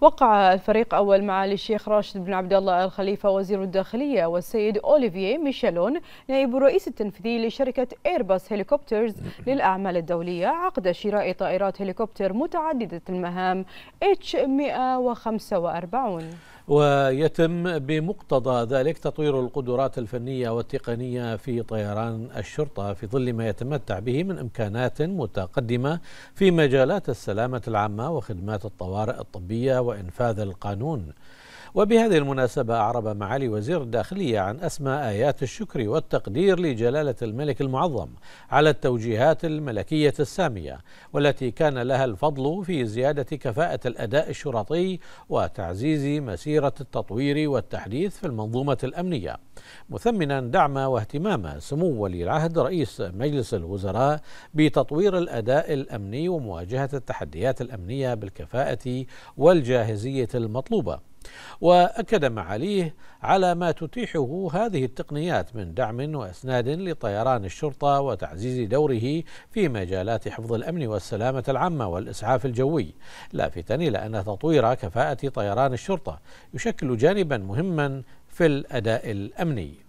وقع الفريق أول معالي الشيخ راشد بن عبد الله الخليفة وزير الداخلية والسيد أوليفييه ميشيلون نائب الرئيس التنفيذي لشركة إيرباص هليكوبترز للأعمال الدولية عقد شراء طائرات هليكوبتر متعددة المهام H 145 ويتم بمقتضى ذلك تطوير القدرات الفنية والتقنية في طيران الشرطة في ظل ما يتمتع به من إمكانات متقدمة في مجالات السلامة العامة وخدمات الطوارئ الطبية وإنفاذ القانون وبهذه المناسبة أعرب معالي وزير الداخلية عن أسمى آيات الشكر والتقدير لجلالة الملك المعظم على التوجيهات الملكية السامية والتي كان لها الفضل في زيادة كفاءة الأداء الشرطي وتعزيز مسيرة التطوير والتحديث في المنظومة الأمنية مثمنا دعم واهتمام سمو ولي العهد رئيس مجلس الوزراء بتطوير الأداء الأمني ومواجهة التحديات الأمنية بالكفاءة والجاهزية المطلوبة واكد معاليه على ما تتيحه هذه التقنيات من دعم واسناد لطيران الشرطه وتعزيز دوره في مجالات حفظ الامن والسلامه العامه والاسعاف الجوي لافتا الى ان تطوير كفاءه طيران الشرطه يشكل جانبا مهما في الاداء الامني